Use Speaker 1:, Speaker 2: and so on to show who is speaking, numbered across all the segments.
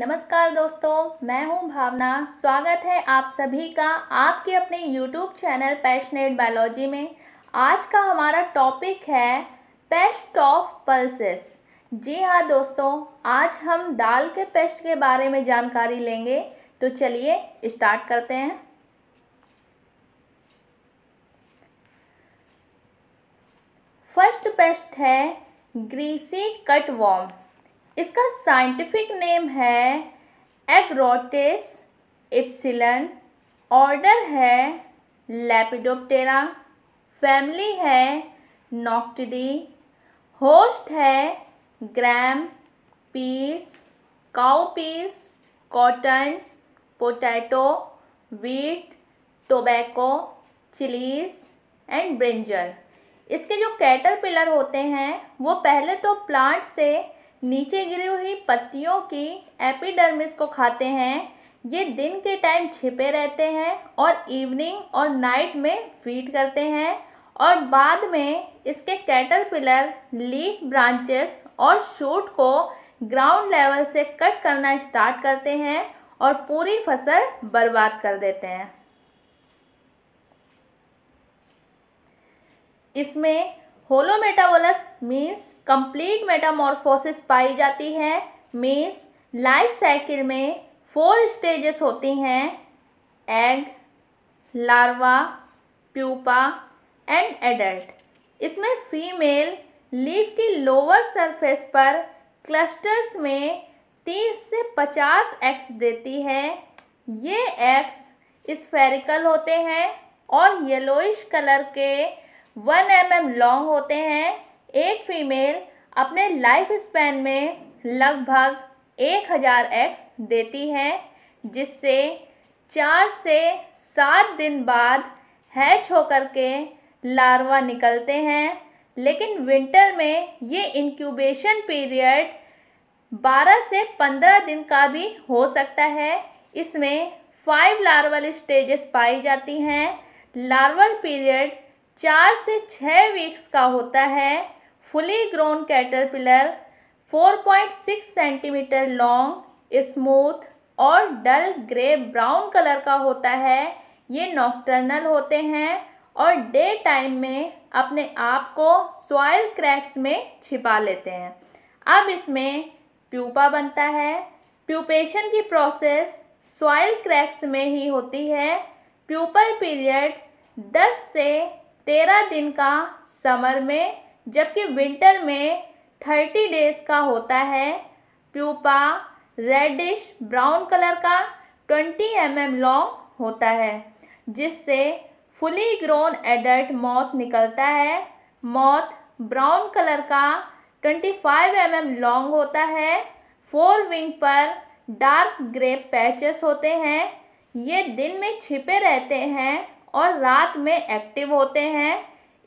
Speaker 1: नमस्कार दोस्तों मैं हूं भावना स्वागत है आप सभी का आपके अपने यूट्यूब चैनल पैशनेट बायोलॉजी में आज का हमारा टॉपिक है पेस्ट ऑफ पल्सेस जी हाँ दोस्तों आज हम दाल के पेस्ट के बारे में जानकारी लेंगे तो चलिए स्टार्ट करते हैं फर्स्ट पेस्ट है ग्रीसी कट वॉम इसका साइंटिफिक नेम है एग्रोटिस इप्सिलन ऑर्डर है लेपिडोप्टेरा फैमिली है नॉक्टिडी होस्ट है gram peas cow peas cotton potato wheat tobacco chillies and brinjal इसके जो कैटर पिलर होते हैं वो पहले तो प्लांट से नीचे गिरी हुई पत्तियों की एपिडर्मिस को खाते हैं ये दिन के टाइम छिपे रहते हैं और इवनिंग और नाइट में फीड करते हैं और बाद में इसके कैटरपिलर लीफ ब्रांचेस और शूट को ग्राउंड लेवल से कट करना स्टार्ट करते हैं और पूरी फसल बर्बाद कर देते हैं इसमें होलोमेटाबोलस मीन्स कंप्लीट मेटामॉर्फोसिस पाई जाती है मीन्स लाइफ साइकिल में फोर स्टेजेस होती हैं egg larva pupa and adult इसमें फीमेल लीफ की लोअर सरफेस पर क्लस्टर्स में 30 से 50 एक्स देती है ये एक्स स्फेरिकल होते हैं और येलोइश कलर के वन एम एम लॉन्ग होते हैं एक फीमेल अपने लाइफ स्पैन में लगभग एक हज़ार एक्स देती है जिससे चार से सात दिन बाद हैच होकर के लार्वा निकलते हैं लेकिन विंटर में ये इंक्यूबेशन पीरियड बारह से पंद्रह दिन का भी हो सकता है इसमें फाइव लार्वल स्टेजेस पाई जाती हैं लार्वल पीरियड चार से छः वीक्स का होता है fully grown caterpillar 4.6 centimetre long smooth और डल ग्रे ब्राउन कलर का होता है ये नॉक्टर्नल होते हैं और डे टाइम में अपने आप को सॉयल क्रैक्स में छिपा लेते हैं अब इसमें प्यूपा बनता है प्यूपेशन की प्रोसेस सॉयल क्रैक्स में ही होती है प्यूपल पीरियड 10 से तेरह दिन का समर में जबकि विंटर में थर्टी डेज़ का होता है प्यूपा रेडिश ब्राउन कलर का ट्वेंटी एम एम लॉन्ग होता है जिससे फुली ग्रोन एडल्ट मौत निकलता है मौत ब्राउन कलर का twenty five M M long होता है फोर विंग पर डार्क ग्रे पैचेस होते हैं ये दिन में छिपे रहते हैं और रात में एक्टिव होते हैं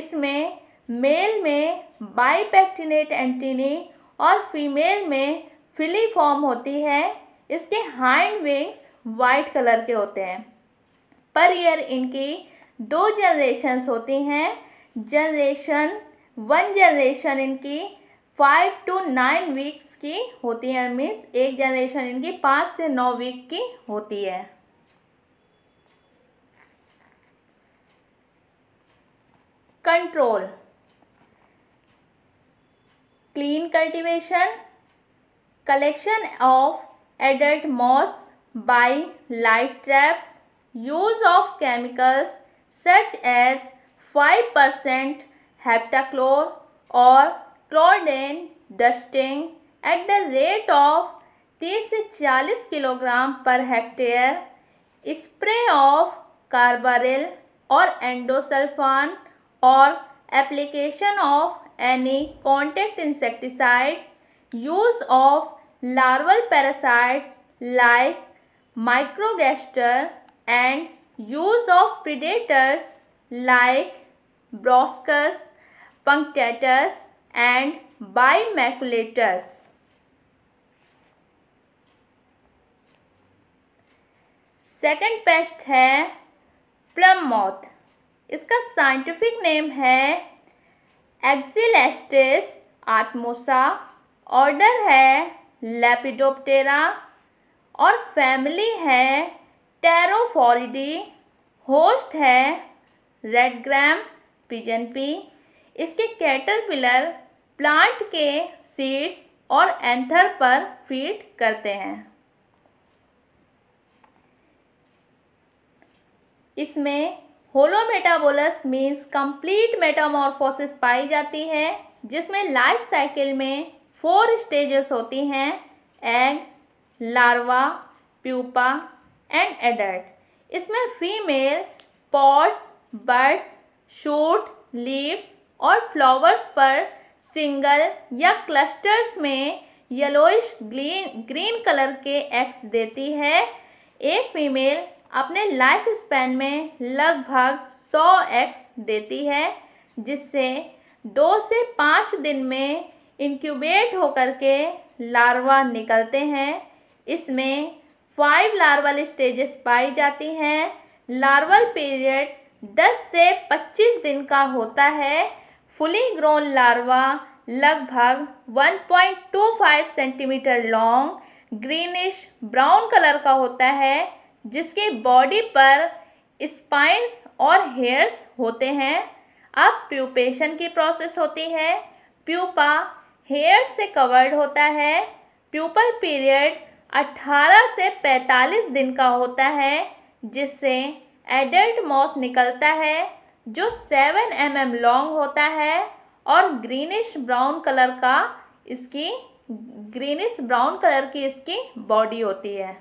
Speaker 1: इसमें मेल में बाईपैक्टिनेट एंटीनी और फीमेल में फिली फॉर्म होती है इसके हाइंड विंग्स वाइट कलर के होते हैं पर ईयर इनकी दो जनरेशन्स होती हैं जनरेशन वन जनरेशन इनकी फाइव टू नाइन वीक्स की होती है मीन्स एक जनरेशन इनकी पाँच से नौ वीक की होती है control clean cultivation collection of adult moths by light trap use of chemicals such as 5% heptachlor or chlordane dusting at the rate of 30 से 40 किलोग्राम per hectare, spray of carbaryl or endosulfan. और application of any contact insecticide use of larval parasites like Microgaster and use of predators like Broscus punctatus and bi bimaculatus second pest है plume moth इसका scientific name है Exelastis atomosa order है Lepidoptera और family है Pterophoridae host है red gram pigeon pea इसके caterpillar plant के seeds और एंथर पर फीड करते हैं इसमें होलोमेटाबोलस मीन्स कंप्लीट मेटामॉर्फोसिस पाई जाती है जिसमें लाइफ साइकिल में फोर स्टेजेस होती हैं egg larva pupa and adult इसमें female pods buds shoot leaves और फ्लावर्स पर सिंगल या क्लस्टर्स में येलोइश ग्रीन ग्रीन कलर के एग्स देती है एक फीमेल अपने लाइफ स्पैन में लगभग एक्स देती है जिससे दो से पाँच दिन में इंक्यूबेट होकर के लार्वा निकलते हैं इसमें फाइव लार्वल स्टेजेस पाई जाती हैं लार्वल पीरियड 10 से 25 दिन का होता है फुली ग्रोन लार्वा लगभग 1.25 centimetre long greenish brown colour का होता है जिसके बॉडी पर स्पाइंस और हेयर्स होते हैं अब प्यूपेशन की प्रोसेस होती है प्यूपा हेयर से कवर्ड होता है प्यूपल पीरियड 18 से 45 दिन का होता है जिससे एडल्ट मौत निकलता है जो 7 एम mm लॉन्ग होता है और ग्रीनिश ब्राउन कलर का इसकी ग्रीनिश ब्राउन कलर की इसकी बॉडी होती है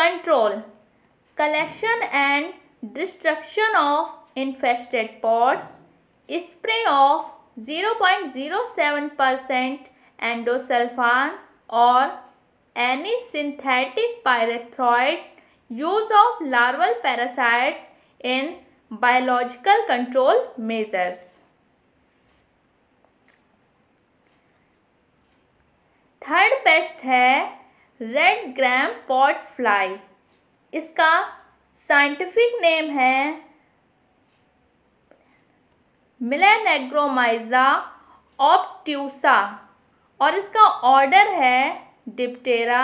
Speaker 1: control collection and destruction of infested pods spray of 0.07% endosulfan or any synthetic pyrethroid use of larval parasites in biological control measures third pest hai red gram pod fly इसका scientific name है Melanagromyza ऑप्ट्यूसा और इसका order है Diptera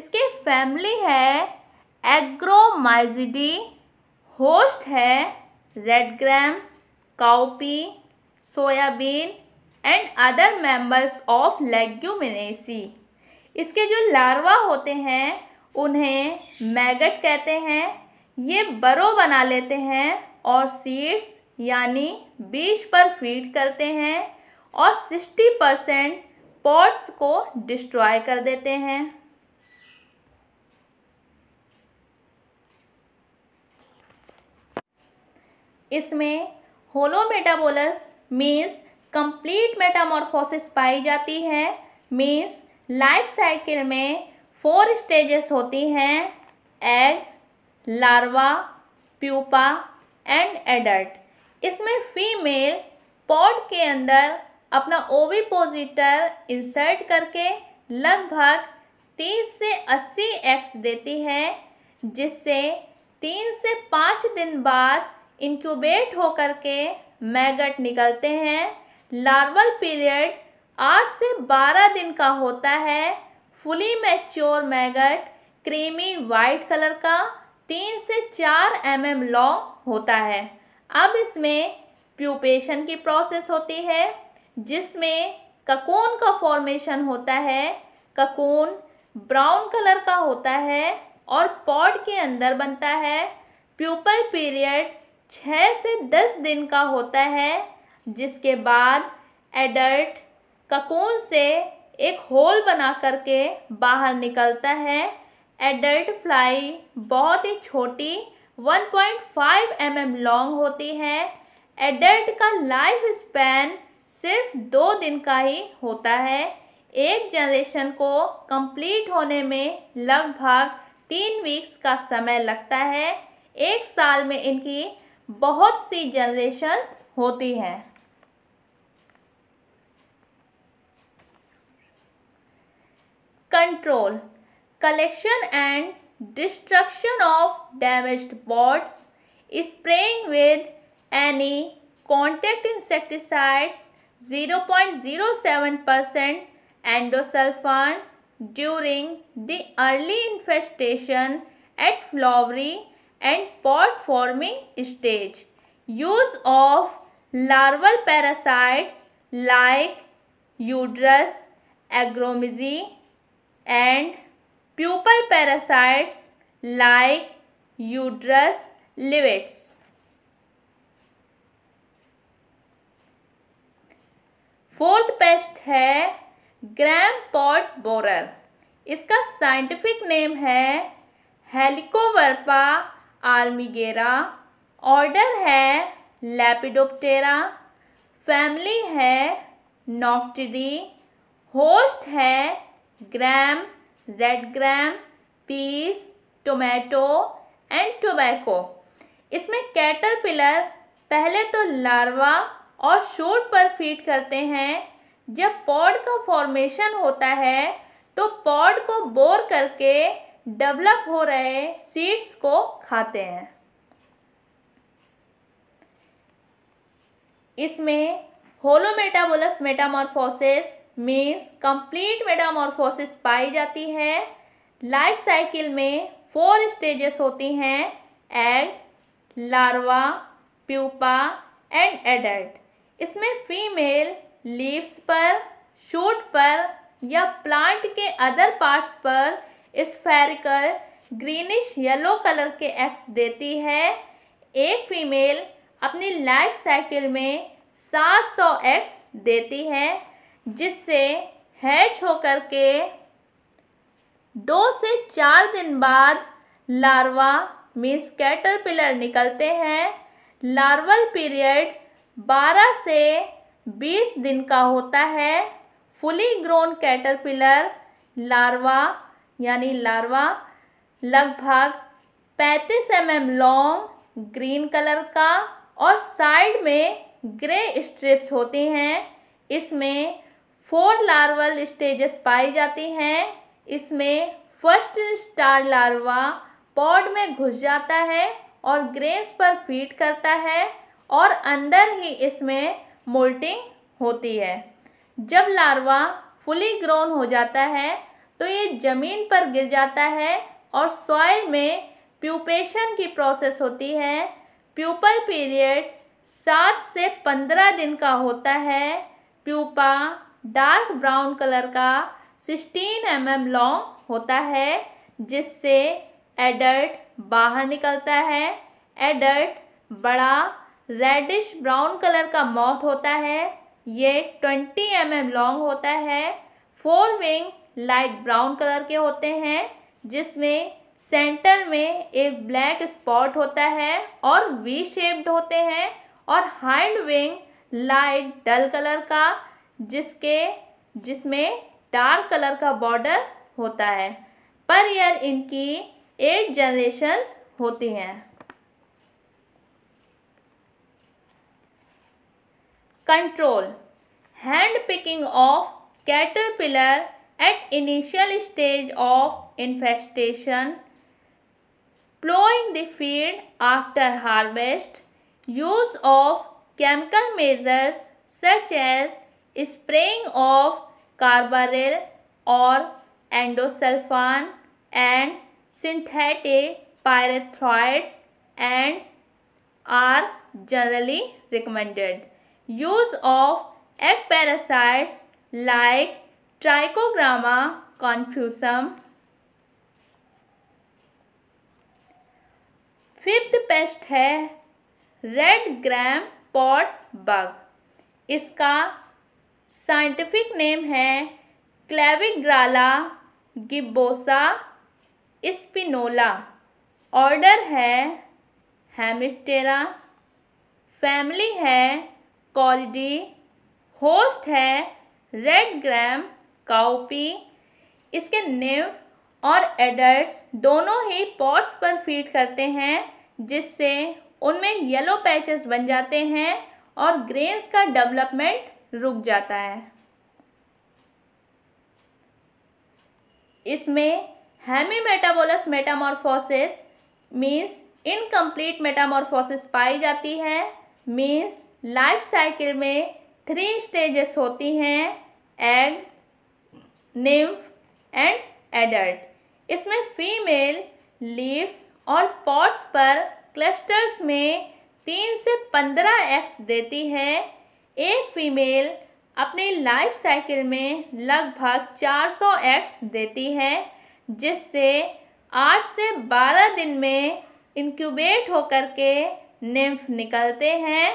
Speaker 1: इसके family है Agromyzidae host है red gram cowpea soybean and other members of Leguminosae इसके जो लार्वा होते हैं उन्हें मैगट कहते हैं ये बरो बना लेते हैं और सीड्स यानी बीज पर फीड करते हैं और सिक्सटी परसेंट पॉट्स को डिस्ट्रॉय कर देते हैं इसमें holometabolous means complete metamorphosis पाई जाती है मीन्स लाइफ साइकिल में फोर स्टेजेस होती हैं egg larva pupa and adult इसमें फीमेल पॉड के अंदर अपना ओविपोजिटर इंसर्ट करके लगभग तीस से अस्सी एक्स देती है जिससे तीन से पाँच दिन बाद इनक्यूबेट होकर के मैगट निकलते हैं लार्वल पीरियड आठ से बारह दिन का होता है fully mature maggot creamy white colour का तीन से चार एम एम लॉन्ग होता है अब इसमें प्यूपेशन की प्रोसेस होती है जिसमें ककून का फॉर्मेशन होता है ककून ब्राउन कलर का होता है और पॉड के अंदर बनता है प्यूपल पीरियड छः से दस दिन का होता है जिसके बाद एडल्ट ककून से एक होल बना करके बाहर निकलता है एडल्ट फ्लाई बहुत ही छोटी 1.5 पॉइंट mm लॉन्ग होती है एडल्ट का लाइफ स्पैन सिर्फ दो दिन का ही होता है एक जनरेशन को कंप्लीट होने में लगभग तीन वीक्स का समय लगता है एक साल में इनकी बहुत सी जनरेशन्स होती हैं control, collection and destruction of damaged pods; spraying with any contact insecticides 0.07% endosulfan during the early infestation at flowery and pod forming stage. Use of larval parasites like uterus, agromyzy, and pupal parasites like यूड्रस लिवेट्स fourth pest है gram pod borer इसका scientific name है Helicoverpa armigera order है Lepidoptera family है Noctuidae host है gram red gram peas tomato and tobacco इसमें caterpillar पहले तो लार्वा और शूट पर फीड करते हैं जब पॉड का फॉर्मेशन होता है तो पॉड को बोर करके डेवलप हो रहे सीड्स को खाते हैं इसमें holometabolous metamorphosis means complete metamorphosis पाई जाती है लाइफ साइकिल में फोर स्टेजेस होती हैं egg larva pupa and adult इसमें फीमेल लीव्स पर शूट पर या प्लांट के अदर पार्ट्स पर स्फेरिकल ग्रीनिश येलो कलर के एक्स देती है एक फीमेल अपनी लाइफ साइकिल में 700 एक्स देती है जिससे हैच होकर के दो से चार दिन बाद लार्वा मीन्स कैटरपिलर निकलते हैं लार्वल पीरियड 12 से 20 दिन का होता है फुली ग्रोन कैटरपिलर लार्वा यानी लार्वा लगभग 35 M M long green colour का और साइड में ग्रे स्ट्रिप्स होती हैं इसमें फोर लार्वल स्टेजेस पाई जाती हैं इसमें फर्स्ट स्टार लार्वा पॉड में घुस जाता है और ग्रेन्स पर फीड करता है और अंदर ही इसमें मोल्टिंग होती है जब लार्वा फुली ग्रोन हो जाता है तो ये ज़मीन पर गिर जाता है और सॉइल में प्यूपेशन की प्रोसेस होती है प्यूपल पीरियड सात से पंद्रह दिन का होता है प्यूपा डार्क ब्राउन कलर का 16 एम mm लॉन्ग होता है जिससे एडल्ट बाहर निकलता है एडल्ट बड़ा रेडिश ब्राउन कलर का मौत होता है ये 20 एम mm लॉन्ग होता है fore wing light brown colour के होते हैं जिसमें सेंटर में एक ब्लैक स्पॉट होता है और वी शेप्ड होते हैं और hind wing light dull colour का जिसके जिसमें डार्क कलर का बॉर्डर होता है पर ईयर इनकी एट जनरेशंस होती हैं control hand picking of caterpillar at initial stage of infestation ploughing the field after harvest use of chemical measures such as spraying of carbaryl और endosulfan and synthetic pyrethroids and are generally recommended use of egg parasites like Trichogramma confusum fifth pest है red gram pod bug इसका scientific name है Clavigralla gibbosa Spinola order है Hemiptera family है Coreidae host है red gram cowpea इसके नेव और adults दोनों ही पॉट्स पर फीड करते हैं जिससे उनमें येलो पैचेस बन जाते हैं और ग्रेन्स का डेवलपमेंट रुक जाता है इसमें hemimetabolous metamorphosis means incomplete metamorphosis पाई जाती है मीन्स लाइफ साइकिल में थ्री स्टेजेस होती हैं एग निम्फ एंड एडल्ट इसमें फीमेल लीव्स और पॉट्स पर क्लस्टर्स में तीन से पंद्रह एक्स देती है एक फीमेल अपने लाइफ साइकिल में लगभग 400 एग्स देती है जिससे 8 से 12 दिन में इंक्यूबेट होकर के निम्फ निकलते हैं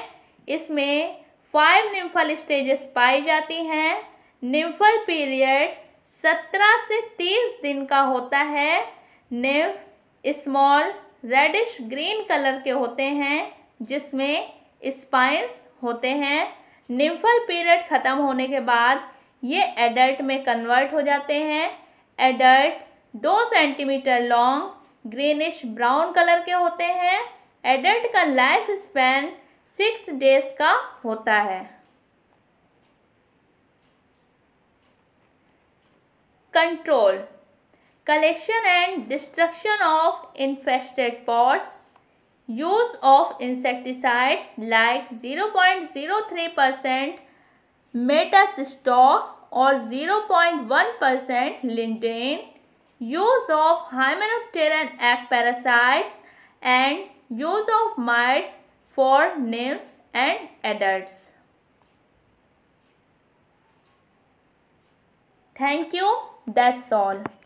Speaker 1: इसमें फाइव निम्फल स्टेजेस पाई जाती हैं निम्फल पीरियड 17 से 30 दिन का होता है nymph small reddish green colour के होते हैं जिसमें स्पाइंस होते हैं निम्फल पीरियड ख़त्म होने के बाद ये एडल्ट में कन्वर्ट हो जाते हैं एडल्ट दो centimetre long greenish brown colour के होते हैं एडल्ट का लाइफ स्पैन सिक्स डेज का होता है control collection and destruction of infested pods Use of insecticides like 0.03% stocks or 0.1% lindane. Use of hymenopteran egg parasites and use of mites for nymphs and adults. Thank you. That's all.